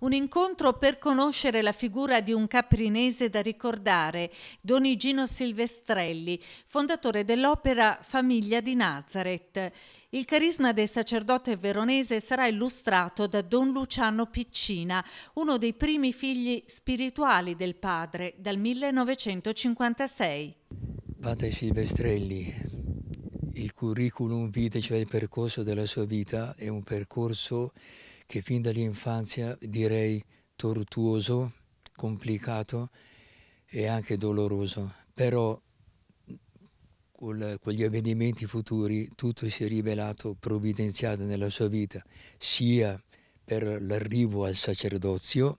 Un incontro per conoscere la figura di un caprinese da ricordare, Don Igino Silvestrelli, fondatore dell'opera Famiglia di Nazareth. Il carisma del sacerdote veronese sarà illustrato da Don Luciano Piccina, uno dei primi figli spirituali del padre, dal 1956. Padre Silvestrelli, il curriculum vitae, cioè il percorso della sua vita, è un percorso che fin dall'infanzia direi tortuoso, complicato e anche doloroso, però con gli avvenimenti futuri tutto si è rivelato provvidenziato nella sua vita, sia per l'arrivo al sacerdozio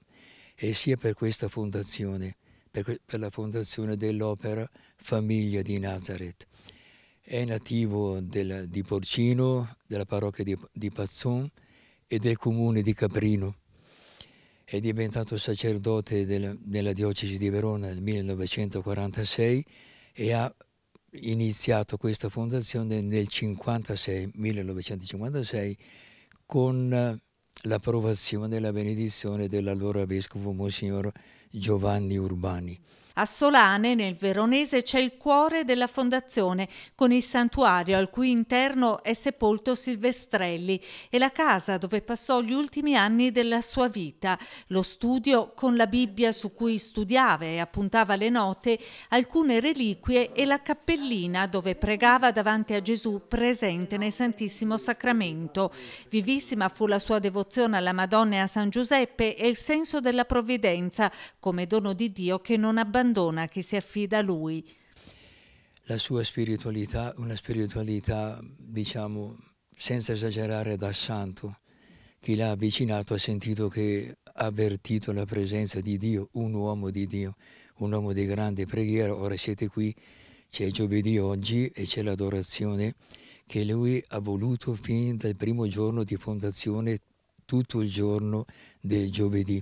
e sia per questa fondazione, per, la fondazione dell'opera Famiglia di Nazareth. È nativo del, di Porcino, della parrocchia di, di Pazzon, e del comune di Caprino. È diventato sacerdote del, della diocesi di Verona nel 1946 e ha iniziato questa fondazione nel 56, 1956 con eh, l'approvazione e la benedizione dell'allora vescovo Monsignor Giovanni Urbani. A Solane, nel Veronese, c'è il cuore della fondazione, con il santuario al cui interno è sepolto Silvestrelli e la casa dove passò gli ultimi anni della sua vita, lo studio con la Bibbia su cui studiava e appuntava le note, alcune reliquie e la cappellina dove pregava davanti a Gesù presente nel Santissimo Sacramento. Vivissima fu la sua devozione alla Madonna e a San Giuseppe e il senso della provvidenza come dono di Dio che non abbandonava abbandona che si affida a lui. La sua spiritualità, una spiritualità, diciamo, senza esagerare da santo, chi l'ha avvicinato ha sentito che ha avvertito la presenza di Dio, un uomo di Dio, un uomo di grande preghiera. Ora siete qui, c'è giovedì oggi e c'è l'adorazione che lui ha voluto fin dal primo giorno di fondazione tutto il giorno del giovedì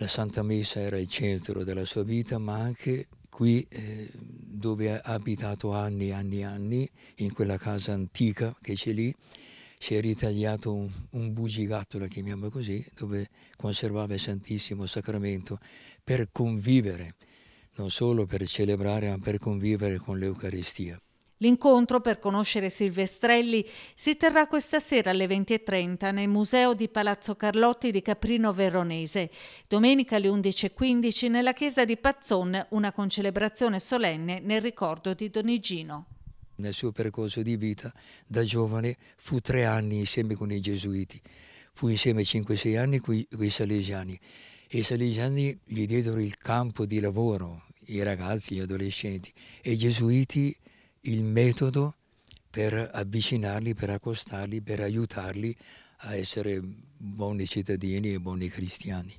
la Santa Messa era il centro della sua vita, ma anche qui eh, dove ha abitato anni e anni e anni, in quella casa antica che c'è lì, si è ritagliato un, un bugigato, chiamiamo così, dove conservava il Santissimo Sacramento per convivere, non solo per celebrare, ma per convivere con l'Eucaristia. L'incontro per conoscere Silvestrelli si terrà questa sera alle 20.30 nel Museo di Palazzo Carlotti di Caprino Veronese. Domenica alle 11.15 nella chiesa di Pazzon una concelebrazione solenne nel ricordo di Donigino. Nel suo percorso di vita da giovane fu tre anni insieme con i gesuiti, fu insieme 5-6 anni con i salesiani e i salesiani gli diedero il campo di lavoro, i ragazzi, gli adolescenti e i gesuiti il metodo per avvicinarli, per accostarli, per aiutarli a essere buoni cittadini e buoni cristiani.